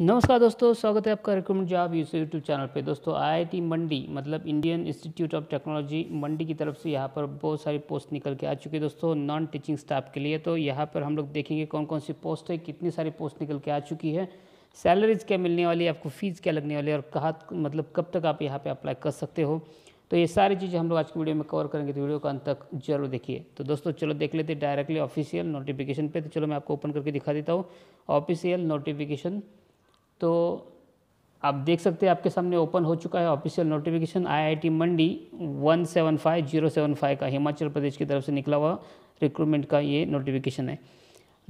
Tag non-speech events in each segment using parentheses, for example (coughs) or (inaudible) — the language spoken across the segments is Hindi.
नमस्कार दोस्तों स्वागत है आपका रिक्रूमेंट जॉब यूट्यूब चैनल पे दोस्तों आईआईटी मंडी मतलब Indian Institute of Technology Mandi की तरफ से यहाँ पर बहुत सारी पोस्ट निकल के आ चुकी है दोस्तों नॉन टीचिंग स्टाफ के लिए तो यहाँ पर हम लोग देखेंगे कौन कौन सी पोस्ट है कितनी सारी पोस्ट निकल के आ चुकी है सैलरीज क्या मिलने वाली है आपको फ़ीस क्या लगने वाली है और कहा मतलब कब तक आप यहाँ पर अप्लाई कर सकते हो तो ये सारी चीज़ें हम लोग आज की वीडियो में कवर करेंगे तो वीडियो का अंत तक जरूर देखिए तो दोस्तों चलो देख लेते डायरेक्टली ऑफिशियल नोटिफिकेशन पे तो चलो मैं आपको ओपन करके दिखा देता हूँ ऑफिशियल नोटिफिकेशन तो आप देख सकते हैं आपके सामने ओपन हो चुका है ऑफिशियल नोटिफिकेशन आईआईटी मंडी 175075 का हिमाचल प्रदेश की तरफ से निकला हुआ रिक्रूटमेंट का ये नोटिफिकेशन है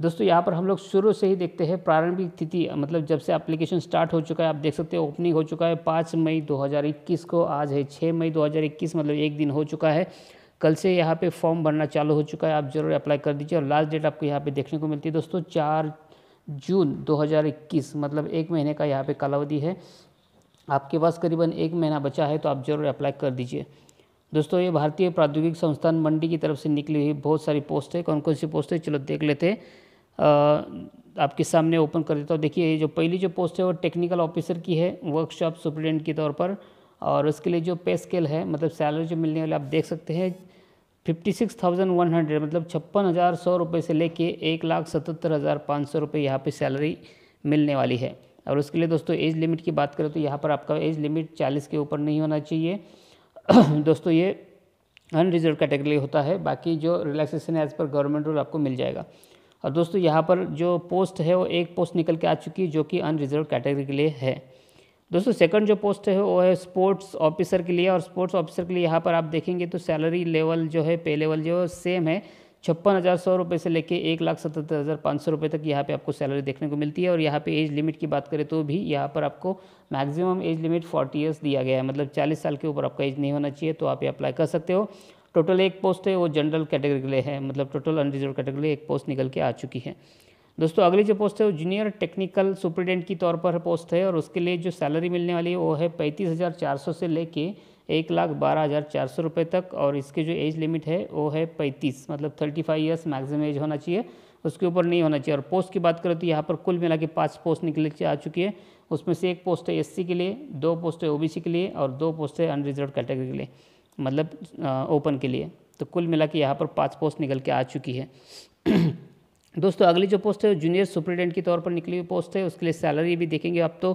दोस्तों यहाँ पर हम लोग शुरू से ही देखते हैं प्रारंभिक तिथि मतलब जब से एप्लीकेशन स्टार्ट हो चुका है आप देख सकते हैं ओपनिंग हो चुका है पाँच मई 2021 को आज है छः मई 2021 मतलब एक दिन हो चुका है कल से यहाँ पे फॉर्म भरना चालू हो चुका है आप जरूर अप्लाई कर दीजिए और लास्ट डेट आपको यहाँ पे देखने को मिलती है दोस्तों चार जून 2021 मतलब एक महीने का यहाँ पे कालावधि है आपके पास करीबन एक महीना बचा है तो आप ज़रूर अप्लाई कर दीजिए दोस्तों ये भारतीय प्रौद्योगिक संस्थान मंडी की तरफ से निकली हुई बहुत सारी पोस्ट है कौन कौन सी पोस्ट है चलो देख लेते आपके सामने ओपन कर देता हूँ देखिए ये जो पहली जो पोस्ट है वो टेक्निकल ऑफिसर की है वर्कशॉप सुप्रिटेंडेंट के तौर पर और उसके लिए जो पे स्केल है मतलब सैलरी जो मिलने वाली आप देख सकते हैं fifty six thousand one hundred मतलब छप्पन हज़ार सौ रुपये से लेके एक लाख सतहत्तर हज़ार पाँच सौ रुपये यहाँ पर सैलरी मिलने वाली है और उसके लिए दोस्तों एज लिमिट की बात करें तो यहाँ पर आपका एज लिमिट चालीस के ऊपर नहीं होना चाहिए (coughs) दोस्तों ये अनरिजर्व कैटेगरी होता है बाकी जो रिलैक्सेशन एज पर गवर्नमेंट रूल आपको मिल जाएगा और दोस्तों यहाँ पर जो पोस्ट है वो एक पोस्ट निकल के आ चुकी है जो कि अनरिजर्व कैटेगरी के लिए है दोस्तों सेकंड जो पोस्ट है वो है स्पोर्ट्स ऑफिसर के लिए और स्पोर्ट्स ऑफिसर के लिए यहाँ पर आप देखेंगे तो सैलरी लेवल जो है पे लेवल जो सेम है छप्पन हज़ार सौ रुपये से लेके एक लाख सतहत्तर हज़ार पाँच सौ रुपये तक यहाँ पे आपको सैलरी देखने को मिलती है और यहाँ पे एज लिमिट की बात करें तो भी यहाँ पर आपको maximum age limit forty years दिया गया है मतलब चालीस साल के ऊपर आपका एज नहीं होना चाहिए तो आप ये अप्लाई कर सकते हो टोटल एक पोस्ट है वो जनरल कैटेगरी के लिए है मतलब टोटल अनरिजर्व कैटेगरी एक पोस्ट निकल के आ चुकी है दोस्तों अगली जो पोस्ट है वो जूनियर टेक्निकल सुप्रिटेंडेंट की तौर पर पोस्ट है और उसके लिए जो सैलरी मिलने वाली है वो है पैंतीस हज़ार चार सौ से लेके एक लाख बारह हज़ार चार सौ रुपये तक और इसके जो एज लिमिट है वो है पैंतीस मतलब thirty five years maximum age होना चाहिए उसके ऊपर नहीं होना चाहिए और पोस्ट की बात करें तो यहाँ पर कुल मिला के पाँच पोस्ट निकल आ चुकी है उसमें से एक पोस्ट है सी के लिए दो पोस्ट है सी के लिए और दो पोस्ट है अनरिजर्व कैटेगरी के लिए मतलब ओपन के लिए तो कुल मिला के यहाँ पर पाँच पोस्ट निकल के आ चुकी है दोस्तों अगली जो पोस्ट है जूनियर सुप्रिटेंडेंट के तौर पर निकली हुई पोस्ट है उसके लिए सैलरी भी देखेंगे आप तो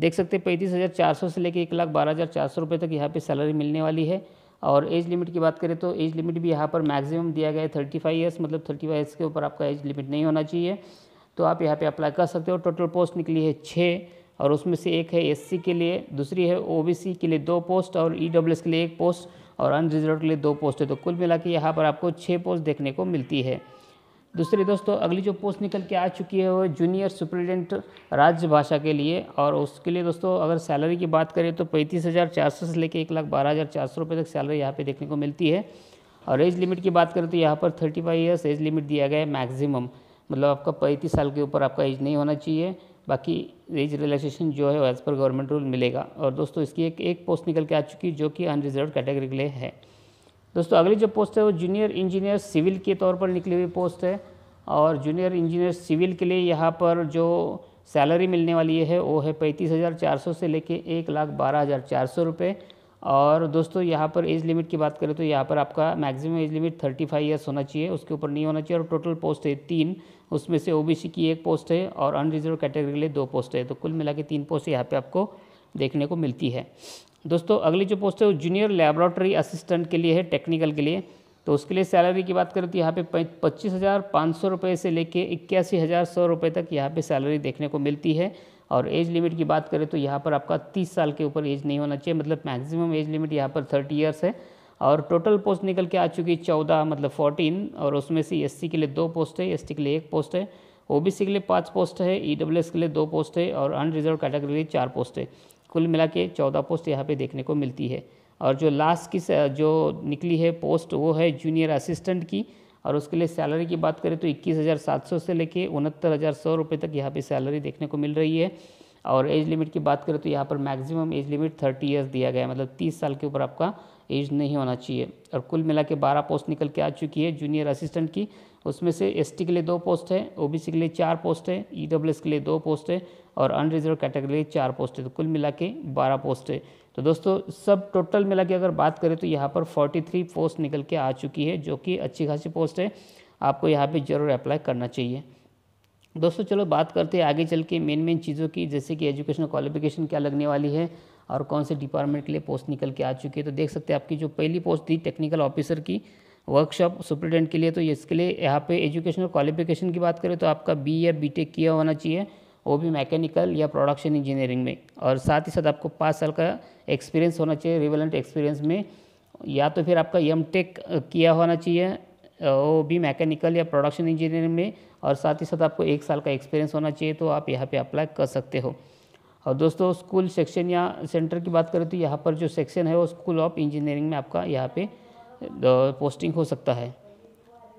देख सकते हैं पैंतीस हज़ार चार सौ से लेकर एक लाख बारह हज़ार चार सौ रुपये तक यहाँ पे सैलरी मिलने वाली है और एज लिमिट की बात करें तो एज लिमिट भी यहाँ पर मैक्सिमम दिया गया है थर्टी फाइव ईयर्स मतलब थर्टी फाइव ईयर्स के ऊपर आपका एज लिमिट नहीं होना चाहिए तो आप यहाँ पर अप्लाई कर सकते हो टोटल पोस्ट निकली है छः और उसमें से एक है एस के लिए दूसरी है ओ के लिए दो पोस्ट और ई e के लिए एक पोस्ट और अनरिजर्व के लिए दो पोस्ट है तो कुल मिला के यहाँ पर आपको छः पोस्ट देखने को मिलती है दूसरे दोस्तों अगली जो पोस्ट निकल के आ चुकी है वो जूनियर सुप्रिटेंडेंट राज्य भाषा के लिए और उसके लिए दोस्तों अगर सैलरी की बात करें तो पैंतीस हज़ार चार सौ से लेकर एक लाख बारह हज़ार चार सौ रुपये तक सैलरी यहाँ पे देखने को मिलती है और एज लिमिट की बात करें तो यहाँ पर thirty five years age limit दिया गया है मैक्सिमम मतलब आपका पैंतीस साल के ऊपर आपका एज नहीं होना चाहिए बाकी एज रिलैक्सेशन जो है एज़ पर गवर्नमेंट रूल मिलेगा और दोस्तों इसकी एक एक पोस्ट निकल के आ चुकी है जो कि अनरिजर्व कैटेगरी के लिए है दोस्तों अगली जो पोस्ट है वो जूनियर इंजीनियर सिविल के तौर पर निकली हुई पोस्ट है और जूनियर इंजीनियर सिविल के लिए यहाँ पर जो सैलरी मिलने वाली है वो है पैंतीस हज़ार चार सौ से लेके एक लाख बारह हज़ार चार सौ रुपये और दोस्तों यहाँ पर एज लिमिट की बात करें तो यहाँ पर आपका maximum age limit thirty five years होना चाहिए उसके ऊपर नहीं होना चाहिए और टोटल पोस्ट है तीन उसमें से ओबीसी की एक पोस्ट है और अनरिजर्व कैटेगरी के लिए दो पोस्ट है तो कुल मिला के तीन पोस्ट यहाँ पर आपको देखने को मिलती है दोस्तों अगली जो पोस्ट है वो जूनियर लेबोरेटरी असिस्टेंट के लिए है टेक्निकल के लिए तो उसके लिए सैलरी की बात करें तो यहाँ पे पच्चीस हज़ार पाँच सौ रुपये से लेके इक्यासी हज़ार सौ रुपये तक यहाँ पे सैलरी देखने को मिलती है और एज लिमिट की बात करें तो यहाँ पर आपका तीस साल के ऊपर एज नहीं होना चाहिए मतलब मैक्सिमम एज लिमिट यहाँ पर थर्टी ईयर्स है और टोटल पोस्ट निकल के आ चुकी है चौदह मतलब फोर्टीन और उसमें से एस के लिए दो पोस्ट है एस के लिए एक पोस्ट है ओ के लिए पाँच पोस्ट है ई e के लिए दो पोस्ट है और अनरिजर्व कैटेगरी के लिए चार पोस्ट है कुल मिला के चौदह पोस्ट यहाँ पे देखने को मिलती है और जो लास्ट की जो निकली है पोस्ट वो है जूनियर असिस्टेंट की और उसके लिए सैलरी की बात करें तो इक्कीस हज़ार सात सौ से लेके उनहत्तर हज़ार सौ रुपये तक यहाँ पे सैलरी देखने को मिल रही है और एज लिमिट की बात करें तो यहाँ पर maximum age limit thirty years दिया गया है मतलब तीस साल के ऊपर आपका एज नहीं होना चाहिए और कुल मिला के बारह पोस्ट निकल के आ चुकी है जूनियर असिस्टेंट की उसमें से एसटी के लिए दो पोस्ट है ओबीसी के लिए चार पोस्ट है ईडब्ल्यूएस e के लिए दो पोस्ट है और अनरिजर्व कैटेगरी के लिए चार पोस्ट है तो कुल मिला के बारह पोस्ट है तो दोस्तों सब टोटल मिला के अगर बात करें तो यहाँ पर फोर्टी थ्री पोस्ट निकल के आ चुकी है जो कि अच्छी खासी पोस्ट है आपको यहाँ पर जरूर अप्लाई करना चाहिए दोस्तों चलो बात करते हैं आगे चल के मेन मेन चीज़ों की जैसे कि एजुकेशन क्वालिफिकेशन क्या लगने वाली है और कौन से डिपार्टमेंट के लिए पोस्ट निकल के आ चुकी है तो देख सकते हैं आपकी जो पहली पोस्ट थी टेक्निकल ऑफिसर की वर्कशॉप सुप्रिटेंडेंट के लिए तो इसके लिए यहाँ पे एजुकेशनल क्वालिफिकेशन की बात करें तो आपका बी या बी किया होना चाहिए वो भी मैकेनिकल या प्रोडक्शन इंजीनियरिंग में और साथ ही साथ आपको पाँच साल का एक्सपीरियंस होना चाहिए रिवेलेंट एक्सपीरियंस में या तो फिर आपका एम टेक किया होना चाहिए वो भी मैकेनिकल या प्रोडक्शन इंजीनियरिंग में और साथ ही साथ आपको एक साल का एक्सपीरियंस होना चाहिए तो आप यहाँ पे अप्लाई कर सकते हो और दोस्तों स्कूल सेक्शन या सेंटर की बात करें तो यहाँ पर जो सेक्शन है वो स्कूल ऑफ इंजीनियरिंग में आपका यहाँ पे पोस्टिंग हो सकता है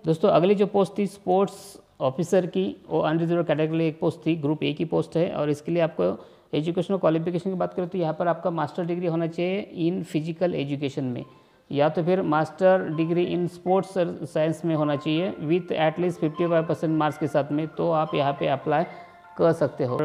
दोस्तों अगली जो पोस्ट थी स्पोर्ट्स ऑफिसर की वो अनरिजर्व कैटेगरी एक पोस्ट थी ग्रुप ए की पोस्ट है और इसके लिए आपको एजुकेशनल क्वालिफिकेशन की बात करें तो यहाँ पर आपका मास्टर डिग्री होना चाहिए इन फिजिकल एजुकेशन में या तो फिर master degree in sports science में होना चाहिए with at least five percent marks के साथ में तो आप यहाँ पे अप्लाई कर सकते हो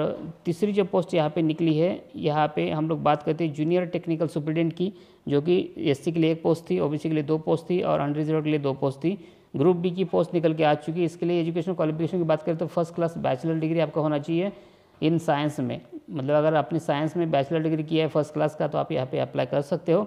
तीसरी जो पोस्ट यहाँ पे निकली है यहाँ पे हम लोग बात करते हैं जूनियर टेक्निकल सुप्रिटेंडेंट की जो कि एससी के लिए एक पोस्ट थी ओबीसी के लिए दो पोस्ट थी और अनरिजर्व के लिए दो पोस्ट थी ग्रुप बी की पोस्ट निकल के आ चुकी है इसके लिए एजुकेशन क्वालिफिकेशन की बात करें तो फर्स्ट क्लास बैचलर डिग्री आपका होना चाहिए इन साइंस में मतलब अगर आपने साइंस में बैचलर डिग्री किया है फर्स्ट क्लास का तो आप यहाँ पर अप्लाई कर सकते हो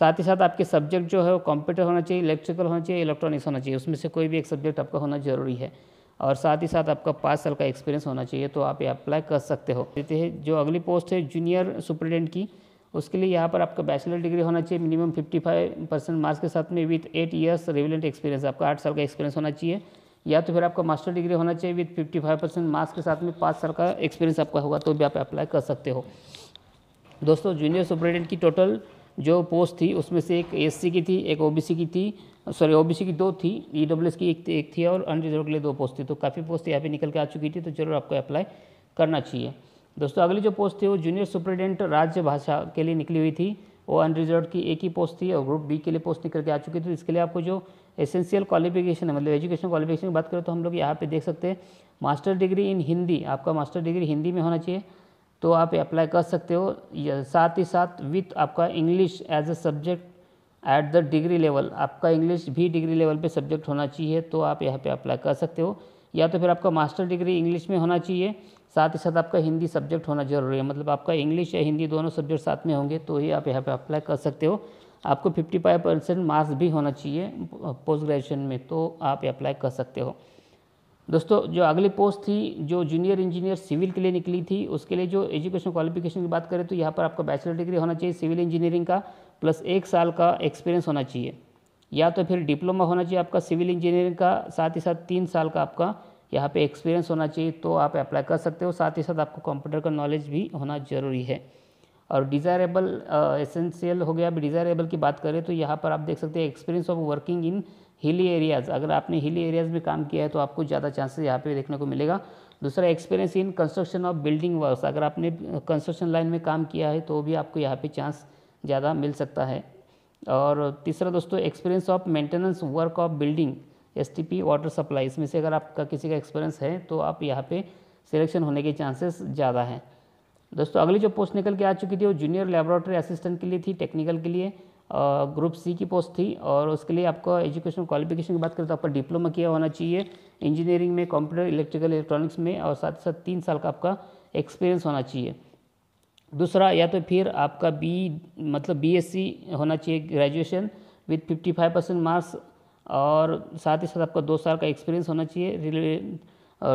साथ ही साथ आपके सब्जेक्ट जो है वो कंप्यूटर होना चाहिए इलेक्ट्रिकल होना चाहिए इलेक्ट्रॉनिक्स होना चाहिए उसमें से कोई भी एक सब्जेक्ट आपका होना जरूरी है और साथ ही साथ आपका पाँच साल का एक्सपीरियंस होना चाहिए तो आप ये अप्लाई कर सकते हो देते हैं जो अगली पोस्ट है जूनियर सुप्रिटेंडेंट की उसके लिए यहाँ पर आपका बैचलर डिग्री होना चाहिए मिनिमम 55 परसेंट मार्क्स के साथ में with eight years relevant experience आपका आठ साल का एक्सपीरियंस होना चाहिए या तो फिर आपका मास्टर डिग्री होना चाहिए विथ फाइव परसेंट मार्क्स के साथ में पाँच साल का एक्सपीरियंस आपका होगा तो भी आप अप्लाई कर सकते हो दोस्तों जूनियर सुप्रिटेंडेंट की टोटल जो पोस्ट थी उसमें से एक एस की थी एक ओ की थी सॉरी ओबीसी की दो थी ई e की एक थी एक थी और अनरिजर्व के लिए दो पोस्ट थी तो काफ़ी पोस्ट यहाँ पे निकल के आ चुकी थी तो जरूर आपको अप्लाई करना चाहिए दोस्तों अगली जो पोस्ट थी वो जूनियर सुप्रिटेंडेंट राज्य भाषा के लिए निकली हुई थी वो अनरिजर्व की एक ही पोस्ट थी और ग्रुप बी के लिए पोस्ट निकल के आ चुकी थी इसके लिए आपको जो एसेंशियल क्वालिफिकेशन है मतलब एजुकेशन क्वालिफिकेशन की बात करें तो हम लोग यहाँ पर देख सकते हैं मास्टर डिग्री इन हिंदी आपका मास्टर डिग्री हिंदी में होना चाहिए तो आप अप्लाई कर सकते हो साथ ही साथ विथ आपका English as a subject at the degree level आपका इंग्लिश भी डिग्री लेवल पे सब्जेक्ट होना चाहिए तो आप यहाँ पे अप्लाई कर सकते हो या तो फिर आपका मास्टर डिग्री इंग्लिश में होना चाहिए साथ ही साथ आपका हिंदी सब्जेक्ट होना ज़रूरी है मतलब आपका इंग्लिश या हिंदी दोनों सब्जेक्ट साथ में होंगे तो ही आप यहाँ पे अप्लाई कर सकते हो आपको 55 परसेंट मार्क्स भी होना चाहिए पोस्ट ग्रेजुएशन में तो आप अप्लाई कर सकते हो दोस्तों जो अगली पोस्ट थी जो जूनियर इंजीनियर सिविल के लिए निकली थी उसके लिए जो एजुकेशन क्वालिफिकेशन की बात करें तो यहाँ पर आपका बैचलर डिग्री होना चाहिए सिविल इंजीनियरिंग का प्लस एक साल का एक्सपीरियंस होना चाहिए या तो फिर डिप्लोमा होना चाहिए आपका सिविल इंजीनियरिंग का साथ ही साथ तीन साल का आपका यहाँ पे एक्सपीरियंस होना चाहिए तो आप अप्लाई कर सकते हो साथ ही साथ आपको कंप्यूटर का नॉलेज भी होना ज़रूरी है और डिज़ायरेबल एसेंशियल हो गया अभी डिज़ायरेबल की बात करें तो यहाँ पर आप देख सकते हैं experience of working in hilly areas अगर आपने हिली एरियाज़ में काम किया है तो आपको ज़्यादा चांसेस यहाँ पे देखने को मिलेगा दूसरा experience in construction of building work अगर आपने कंस्ट्रक्शन लाइन में काम किया है तो भी आपको यहाँ पर चांस ज़्यादा मिल सकता है और तीसरा दोस्तों experience of maintenance work of building as water supply इसमें से अगर आपका किसी का एक्सपीरियंस है तो आप यहाँ पे सिलेक्शन होने के चांसेस ज़्यादा हैं दोस्तों अगली जो पोस्ट निकल के आ चुकी थी वो जूनियर लेबोरेटरी असिस्टेंट के लिए थी टेक्निकल के लिए ग्रुप सी की पोस्ट थी और उसके लिए आपको एजुकेशन क्वालिफिकेशन की बात करें तो आपका डिप्लोमा किया होना चाहिए इंजीनियरिंग में कंप्यूटर इलेक्ट्रिकल इलेक्ट्रॉनिक्स में और साथ ही साथ तीन साल का आपका एक्सपीरियंस होना चाहिए दूसरा या तो फिर आपका बी मतलब बीएससी होना चाहिए ग्रेजुएशन विथ 55 परसेंट मार्क्स और साथ ही साथ आपका दो साल का एक्सपीरियंस होना चाहिए रिले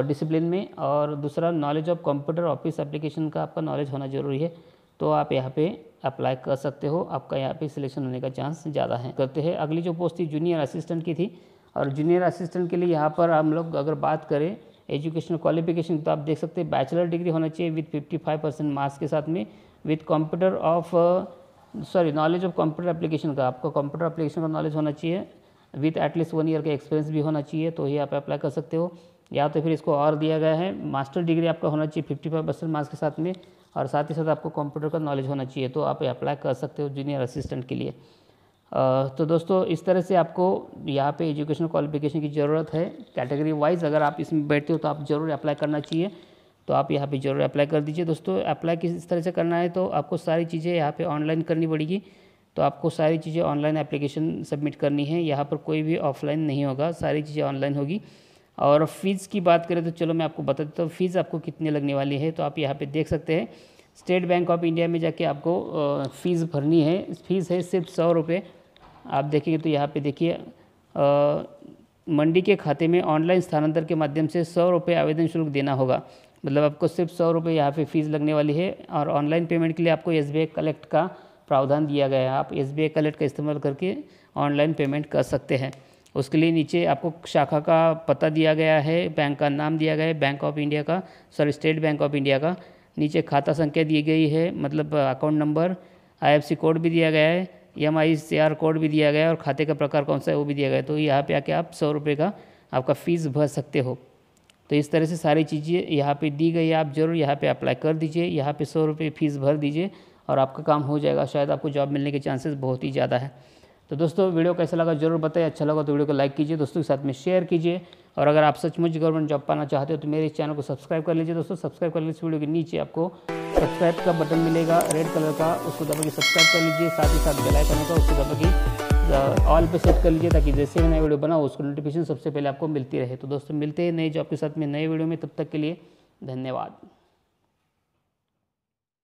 डिसिप्लिन में और दूसरा knowledge of computer office application का आपका नॉलेज होना ज़रूरी है तो आप यहाँ पे अप्लाई कर सकते हो आपका यहाँ पे सिलेक्शन होने का चांस ज़्यादा है करते हैं अगली जो पोस्ट थी जूनियर असिस्टेंट की थी और जूनियर असिस्टेंट के लिए यहाँ पर हम लोग अगर बात करें एजुकेशनल क्वालिफिकेशन तो आप देख सकते हैं बैचलर डिग्री होना चाहिए विथ 55 परसेंट मार्क्स के साथ में with computer of sorry knowledge of computer application का आपका कंप्यूटर एप्लीकेशन का नॉलेज होना चाहिए विथ एटलीस्ट वन ईयर का एक्सपीरियंस भी होना चाहिए तो ये आप अप्लाई कर सकते हो या तो फिर इसको और दिया गया है मास्टर डिग्री आपका होना चाहिए फिफ्टी फाइव परसेंट मार्क्स के साथ में और साथ ही साथ आपको कंप्यूटर का नॉलेज होना चाहिए तो आप अप्लाई कर सकते हो जूनियर असिस्टेंट के लिए तो दोस्तों इस तरह से आपको यहाँ पे एजुकेशनल क्वालिफिकेशन की ज़रूरत है कैटेगरी वाइज अगर आप इसमें बैठते हो तो आप ज़रूर अप्लाई करना चाहिए तो आप यहाँ पे ज़रूर अप्लाई कर दीजिए दोस्तों अप्लाई किस तरह से करना है तो आपको सारी चीज़ें यहाँ पे ऑनलाइन करनी पड़ेगी तो आपको सारी चीज़ें ऑनलाइन एप्लीकेशन सबमिट करनी है यहाँ पर कोई भी ऑफलाइन नहीं होगा सारी चीज़ें ऑनलाइन होगी और फ़ीस की बात करें तो चलो मैं आपको बता देता हूँ फ़ीस आपको कितनी लगने वाली है तो आप यहाँ पर देख सकते हैं स्टेट बैंक ऑफ इंडिया में जाके आपको फ़ीस भरनी है फ़ीस है सिर्फ सौ रुपये आप देखेंगे तो यहाँ पे देखिए मंडी के खाते में ऑनलाइन स्थानांतर के माध्यम से सौ रुपये आवेदन शुल्क देना होगा मतलब आपको सिर्फ सौ रुपये यहाँ पे फीस लगने वाली है और ऑनलाइन पेमेंट के लिए आपको एस कलेक्ट का प्रावधान दिया गया है आप एस कलेक्ट का इस्तेमाल करके ऑनलाइन पेमेंट कर सकते हैं उसके लिए नीचे आपको शाखा का पता दिया गया है बैंक का नाम दिया गया है बैंक ऑफ इंडिया का sorry State Bank of India का नीचे खाता संख्या दी गई है मतलब अकाउंट नंबर आईएफसी कोड भी दिया गया है E M I C R code भी दिया गया है और खाते का प्रकार कौन सा है वो भी दिया गया तो यहाँ पे आके आप सौ रुपये का आपका फ़ीस भर सकते हो तो इस तरह से सारी चीज़ें यहाँ पे दी गई है आप ज़रूर यहाँ पे अप्लाई कर दीजिए यहाँ पे सौ रुपये फ़ीस भर दीजिए और आपका काम हो जाएगा शायद आपको जॉब मिलने के चांसेस बहुत ही ज़्यादा है तो दोस्तों वीडियो कैसा लगा जरूर बताइए अच्छा लगा तो वीडियो को लाइक कीजिए दोस्तों के साथ में शेयर कीजिए और अगर आप सचमुच गवर्नमेंट जॉब पाना चाहते हो तो मेरे इस चैनल को सब्सक्राइब कर लीजिए दोस्तों सब्सक्राइब करने इस वीडियो के नीचे आपको सब्सक्राइब का बटन मिलेगा रेड कलर का उसको दबा के सब्सक्राइब कर लीजिए साथ ही साथ बेल आइकन का उसको दबा के ऑल पे सेट कर लीजिए ताकि जैसे भी नया वीडियो बनाओ उसको नोटिफिकेशन सबसे पहले आपको मिलती रहे तो दोस्तों मिलते हैं नए जॉब के साथ में नए वीडियो में तब तक के लिए धन्यवाद